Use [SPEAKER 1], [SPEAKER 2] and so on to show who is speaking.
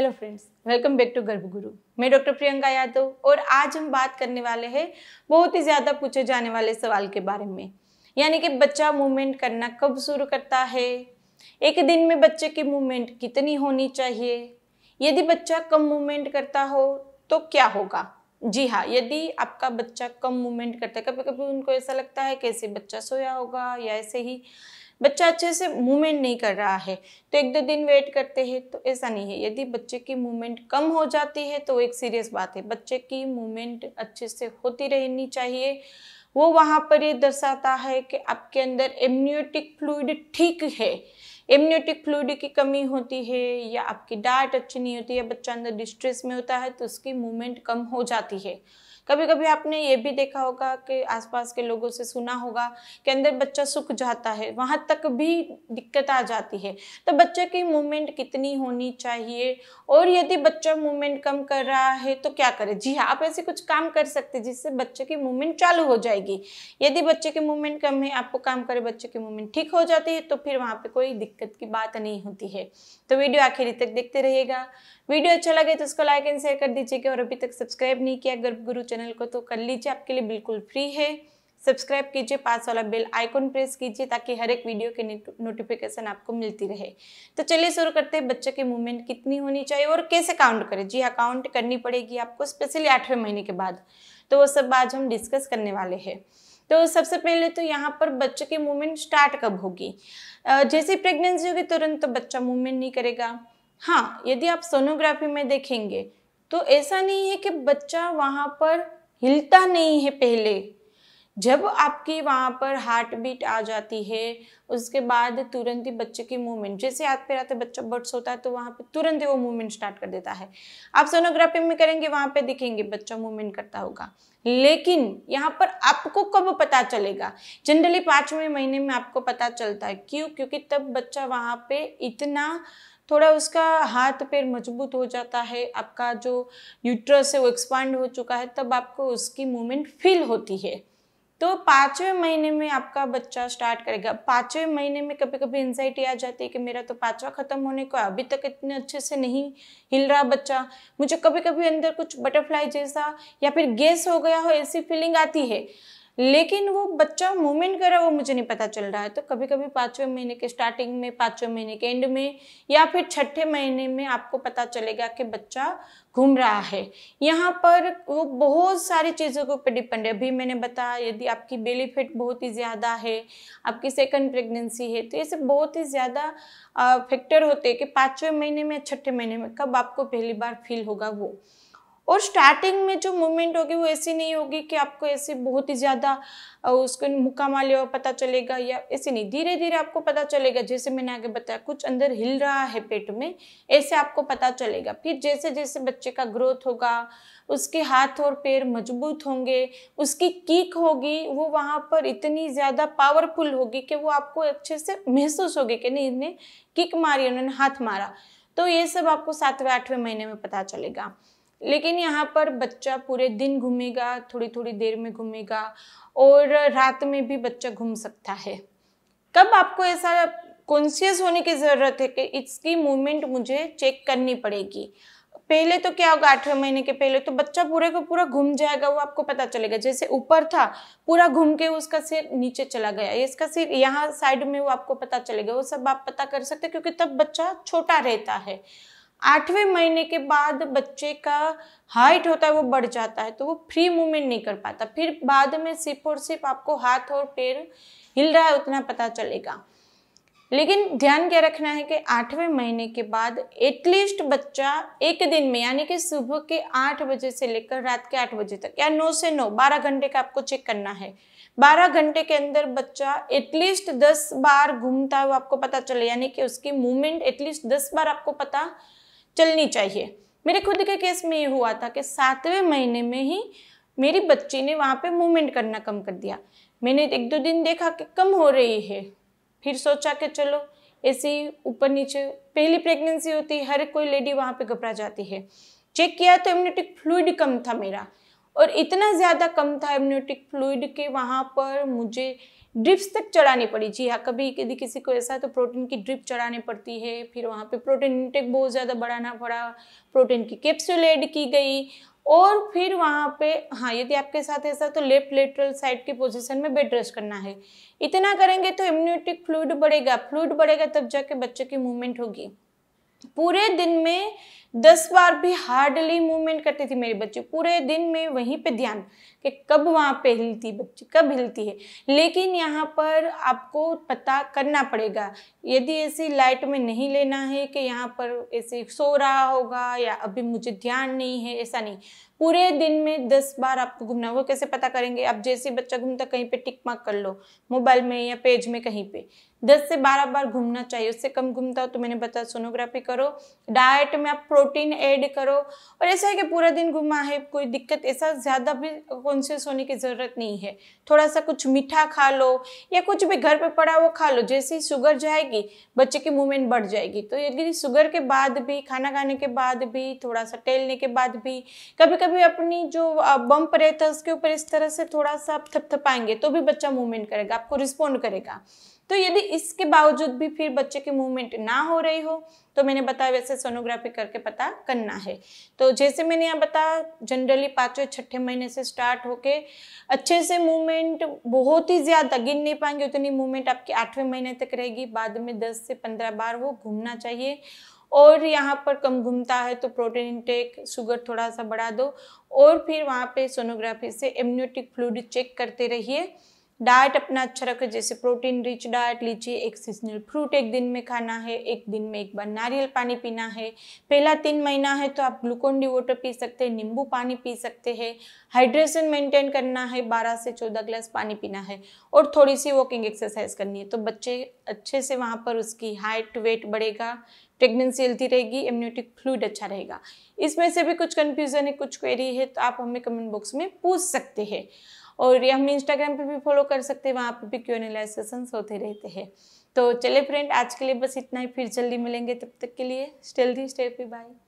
[SPEAKER 1] hello friends welcome back to Garbhguru मैं doctor Priyanka Yadav और आज हम बात करने वाले हैं बहुत ही ज़्यादा पूछे जाने वाले सवाल के बारे में यानी कि बच्चा मूवमेंट करना कब शुरू करता है एक दिन में बच्चे की मूवमेंट कितनी होनी चाहिए यदि बच्चा कम मूवमेंट करता हो तो क्या होगा जी हाँ यदि आपका बच्चा कम मूवमेंट करता है कभी कभी उनको ऐसा लगता है कि ऐसे बच्चा सोया होगा या ऐसे ही बच्चा अच्छे से मूवमेंट नहीं कर रहा है तो एक दो दिन वेट करते हैं तो ऐसा नहीं है यदि बच्चे की मूवमेंट कम हो जाती है तो एक सीरियस बात है बच्चे की मूवमेंट अच्छे से होती रहनी चाहिए वो वहाँ पर ये दर्शाता है कि आपके अंदर एम्नियोटिक फ्लूड ठीक है एम्नियोटिक फ्लूड की कमी होती है या आपकी डाइट अच्छी नहीं होती है बच्चा अंदर डिस्ट्रेस में होता है तो उसकी मूवमेंट कम हो जाती है कभी कभी आपने ये भी देखा होगा कि आसपास के लोगों से सुना होगा कि अंदर बच्चा सुख जाता है वहाँ तक भी दिक्कत आ जाती है तो बच्चे की मूवमेंट कितनी होनी चाहिए और यदि बच्चा मूवमेंट कम कर रहा है तो क्या करें जी हाँ आप ऐसे कुछ काम कर सकते हैं जिससे बच्चे की मूवमेंट चालू हो जाएगी यदि बच्चे की मूवमेंट कम है आपको काम करे बच्चे की मूवमेंट ठीक हो जाती है तो फिर वहाँ पर कोई दिक्कत की बात नहीं होती है तो वीडियो आखिरी तक देखते रहिएगा वीडियो अच्छा लगे तो उसको लाइक एंड शेयर कर दीजिएगा और अभी तक सब्सक्राइब नहीं किया गर्भ गुरु चैनल चैनल को तो कर लीजिए आपके लिए बिल्कुल फ्री है सब्सक्राइब कीजिए पास वाला बेल आइकॉन प्रेस कीजिए ताकि हर एक वीडियो के नोटिफिकेशन आपको मिलती रहे तो चलिए शुरू करते हैं बच्चे के मूवमेंट कितनी होनी चाहिए और कैसे काउंट करें जी हाँ काउंट करनी पड़ेगी आपको स्पेशली आठवें महीने के बाद तो वो सब आज हम डिस्कस करने वाले हैं तो सबसे पहले तो यहाँ पर बच्चे की मूवमेंट स्टार्ट कब होगी जैसे प्रेगनेंसी होगी तुरंत तो बच्चा मूवमेंट नहीं करेगा हाँ यदि आप सोनोग्राफी में देखेंगे तो ऐसा नहीं है कि बच्चा वहाँ पर हिलता नहीं है पहले जब आपकी वहाँ पर हार्ट बीट आ जाती है उसके बाद तुरंत ही बच्चे की मूवमेंट जैसे हाथ पे आते बच्चा बर्ड्स होता है तो वहाँ पे तुरंत ही वो मूवमेंट स्टार्ट कर देता है आप सोनोग्राफी में करेंगे वहाँ पे दिखेंगे बच्चा मूवमेंट करता होगा लेकिन यहाँ पर आपको कब पता चलेगा जनरली पाँचवें महीने में आपको पता चलता है क्यों क्योंकि तब बच्चा वहाँ पर इतना थोड़ा उसका हाथ पैर मजबूत हो जाता है आपका जो यूट्रस है वो एक्सपांड हो चुका है तब आपको उसकी मूवमेंट फील होती है तो पाँचवें महीने में आपका बच्चा स्टार्ट करेगा पाँचवें महीने में कभी कभी एनजाइटी आ जाती है कि मेरा तो पाँचवा ख़त्म होने को अभी तक इतने अच्छे से नहीं हिल रहा बच्चा मुझे कभी कभी अंदर कुछ बटरफ्लाई जैसा या फिर गैस हो गया हो ऐसी फीलिंग आती है लेकिन वो बच्चा मूवमेंट कर रहा है वो मुझे नहीं पता चल रहा है तो कभी कभी पाँचवें महीने के स्टार्टिंग में पाँचवें महीने के एंड में या फिर छठे महीने में आपको पता चलेगा कि बच्चा घूम रहा है यहाँ पर वो बहुत सारी चीज़ों के ऊपर डिपेंड है अभी मैंने बताया यदि आपकी बेली फिट बहुत ही ज़्यादा है आपकी सेकंड प्रेगनेंसी है तो ये सब बहुत ही ज़्यादा फैक्टर होते हैं कि पाँचवें महीने में छठे महीने में कब आपको पहली बार फील होगा वो और स्टार्टिंग में जो मूवमेंट होगी वो ऐसी नहीं होगी कि आपको ऐसे बहुत ही ज़्यादा उसको मुक्का माले हो पता चलेगा या ऐसे नहीं धीरे धीरे आपको पता चलेगा जैसे मैंने आगे बताया कुछ अंदर हिल रहा है पेट में ऐसे आपको पता चलेगा फिर जैसे जैसे बच्चे का ग्रोथ होगा उसके हाथ और पैर मजबूत होंगे उसकी कीक होगी वो वहाँ पर इतनी ज़्यादा पावरफुल होगी कि वो आपको अच्छे से महसूस होगी कि नहीं इन्हें किक मारी उन्होंने हाथ मारा तो ये सब आपको सातवें आठवें महीने में पता चलेगा लेकिन यहाँ पर बच्चा पूरे दिन घूमेगा थोड़ी थोड़ी देर में घूमेगा और रात में भी बच्चा घूम सकता है कब आपको ऐसा कॉन्सियस होने की ज़रूरत है कि इसकी मूवमेंट मुझे चेक करनी पड़ेगी पहले तो क्या होगा आठवें महीने के पहले तो बच्चा पूरे को पूरा घूम जाएगा वो आपको पता चलेगा जैसे ऊपर था पूरा घूम के उसका सिर नीचे चला गया इसका सिर यहाँ साइड में वो आपको पता चलेगा वो सब आप पता कर सकते क्योंकि तब बच्चा छोटा रहता है आठवें महीने के बाद बच्चे का हाइट होता है वो बढ़ जाता है तो वो फ्री मूवमेंट नहीं कर पाता फिर बाद में सिर्फ और सिर्फ आपको हाथ और पैर हिल रहा है उतना पता चलेगा लेकिन ध्यान क्या रखना है कि आठवें महीने के बाद एटलीस्ट बच्चा एक दिन में यानी कि सुबह के आठ बजे से लेकर रात के आठ बजे तक या नौ से नौ बारह घंटे का आपको चेक करना है बारह घंटे के अंदर बच्चा एटलीस्ट दस बार घूमता वो आपको पता चले यानी कि उसकी मूवमेंट एटलीस्ट दस बार आपको पता चलनी चाहिए मेरे खुद के केस में ये हुआ था कि सातवें महीने में ही मेरी बच्ची ने वहाँ पे मूवमेंट करना कम कर दिया मैंने एक दो दिन देखा कि कम हो रही है फिर सोचा कि चलो ऐसे ही ऊपर नीचे पहली प्रेगनेंसी होती है हर कोई लेडी वहाँ पे घबरा जाती है चेक किया तो इम्यूनिटिक फ्लूड कम था मेरा और इतना ज़्यादा कम था एमनियोटिक फ्लूड के वहाँ पर मुझे ड्रिप्स तक चढ़ानी पड़ी जी हाँ कभी यदि किसी को ऐसा है तो प्रोटीन की ड्रिप चढ़ानी पड़ती है फिर वहाँ पे प्रोटीन इंटेक बहुत ज़्यादा बढ़ाना पड़ा प्रोटीन की कैप्सूल ऐड की गई और फिर वहाँ पे हाँ यदि आपके साथ ऐसा तो लेफ्ट लेटरल साइड की पोजीशन में बेड रेस्ट करना है इतना करेंगे तो इम्यूनिटिक फ्लूड बढ़ेगा फ्लूड बढ़ेगा तब जाके बच्चे की मूवमेंट होगी पूरे दिन में दस बार भी हार्डली मूवमेंट करती थी मेरे बच्चे पूरे दिन में वहीं पे ध्यान कि कब वहाँ पे हिलती बच्ची कब हिलती है लेकिन यहाँ पर आपको पता करना पड़ेगा यदि ऐसी लाइट में नहीं लेना है कि यहाँ पर ऐसे सो रहा होगा या अभी मुझे ध्यान नहीं है ऐसा नहीं पूरे दिन में दस बार आपको घूमना वो कैसे पता करेंगे आप जैसे बच्चा घूमता कहीं पे टिक मार्क कर लो मोबाइल में या पेज में कहीं पे दस से बारह बार घूमना चाहिए उससे कम घूमता हो तो मैंने बताया सोनोग्राफी करो डाइट में आप प्रोटीन ऐड करो और ऐसा है कि पूरा दिन घूमा है कोई दिक्कत ऐसा ज़्यादा भी कॉन्शियस होने की ज़रूरत नहीं है थोड़ा सा कुछ मीठा खा लो या कुछ भी घर पे पड़ा वो खा लो जैसे ही शुगर जाएगी बच्चे की मूवमेंट बढ़ जाएगी तो यदि शुगर के बाद भी खाना खाने के बाद भी थोड़ा सा टहलने के बाद भी कभी कभी भी अपनी जो बम परेत है उसके ऊपर इस तरह से थोड़ा सा आप थपथपाएंगे तो भी बच्चा मूवमेंट करेगा आपको रिस्पोंड करेगा तो यदि इसके बावजूद भी फिर बच्चे की मूवमेंट ना हो रही हो तो मैंने बताया वैसे सोनोग्राफी करके पता करना है तो जैसे मैंने यहाँ बताया जनरली पाँचवें छठे महीने से स्टार्ट होके अच्छे से मूवमेंट बहुत ही ज़्यादा गिन नहीं पाएंगे उतनी मूवमेंट आपकी आठवें महीने तक रहेगी बाद में दस से पंद्रह बार वो घूमना चाहिए और यहाँ पर कम घूमता है तो प्रोटीन इंटेक शुगर थोड़ा सा बढ़ा दो और फिर वहाँ पे सोनोग्राफी से एम्नियोटिक फ्लूड चेक करते रहिए डाइट अपना अच्छा रखें जैसे प्रोटीन रिच डाइट लीजिए एक सीजनल फ्रूट एक दिन में खाना है एक दिन में एक बार नारियल पानी पीना है पहला तीन महीना है तो आप ग्लूकोन डी वाटर पी सकते हैं नींबू पानी पी सकते हैं हाइड्रेशन मेंटेन करना है बारह से चौदह ग्लास पानी पीना है और थोड़ी सी वॉकिंग एक्सरसाइज करनी है तो बच्चे अच्छे से वहाँ पर उसकी हाइट वेट बढ़ेगा प्रेगनेंसी हेल्थी रहेगी इम्यूनिटिक फ्लूड अच्छा रहेगा इसमें से भी कुछ कन्फ्यूज़न है कुछ क्वेरी है तो आप हमें कमेंट बॉक्स में पूछ सकते हैं और ये हम इंस्टाग्राम पे भी फॉलो कर सकते हैं वहाँ पे भी क्यों सेशन होते रहते हैं तो चले फ्रेंड आज के लिए बस इतना ही फिर जल्दी मिलेंगे तब तक के लिए स्टेल दी स्टे बाय